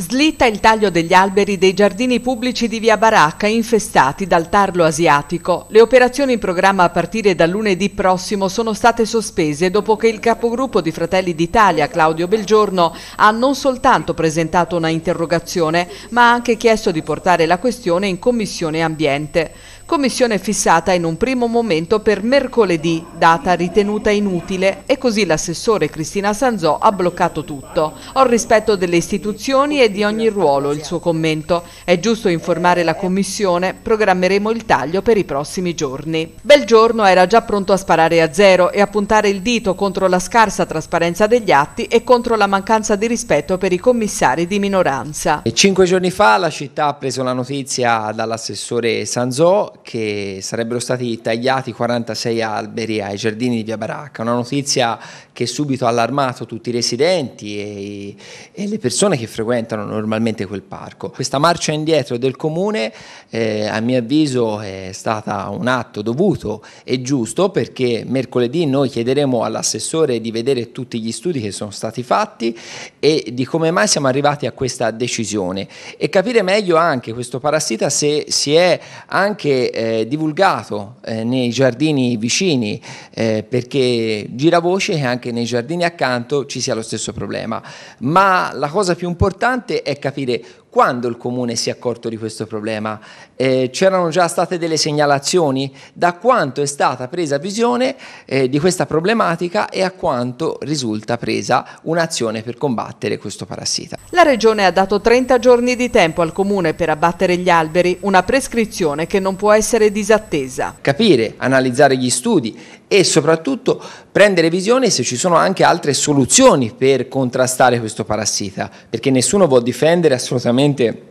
Slitta il taglio degli alberi dei giardini pubblici di via Baracca infestati dal tarlo asiatico. Le operazioni in programma a partire da lunedì prossimo sono state sospese dopo che il capogruppo di Fratelli d'Italia, Claudio Belgiorno, ha non soltanto presentato una interrogazione, ma ha anche chiesto di portare la questione in Commissione Ambiente. Commissione fissata in un primo momento per mercoledì, data ritenuta inutile, e così l'assessore Cristina Sanzò ha bloccato tutto. Ho rispetto delle istituzioni e di ogni ruolo il suo commento. È giusto informare la Commissione, programmeremo il taglio per i prossimi giorni. Belgiorno era già pronto a sparare a zero e a puntare il dito contro la scarsa trasparenza degli atti e contro la mancanza di rispetto per i commissari di minoranza. E Cinque giorni fa la città ha preso la notizia dall'assessore Sanzò che sarebbero stati tagliati 46 alberi ai giardini di Via Baracca, una notizia che subito ha allarmato tutti i residenti e, e le persone che frequentano frequentano normalmente quel parco. Questa marcia indietro del comune eh, a mio avviso è stata un atto dovuto e giusto perché mercoledì noi chiederemo all'assessore di vedere tutti gli studi che sono stati fatti e di come mai siamo arrivati a questa decisione e capire meglio anche questo parassita se si è anche eh, divulgato eh, nei giardini vicini eh, perché gira voce che anche nei giardini accanto ci sia lo stesso problema. Ma la cosa più importante importante è capire quando il comune si è accorto di questo problema? Eh, c'erano già state delle segnalazioni? Da quanto è stata presa visione eh, di questa problematica e a quanto risulta presa un'azione per combattere questo parassita? La Regione ha dato 30 giorni di tempo al comune per abbattere gli alberi, una prescrizione che non può essere disattesa. Capire, analizzare gli studi e soprattutto prendere visione se ci sono anche altre soluzioni per contrastare questo parassita, perché nessuno vuol difendere assolutamente praticamente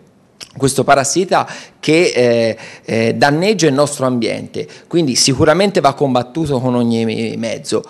questo parassita che eh, eh, danneggia il nostro ambiente, quindi sicuramente va combattuto con ogni mezzo.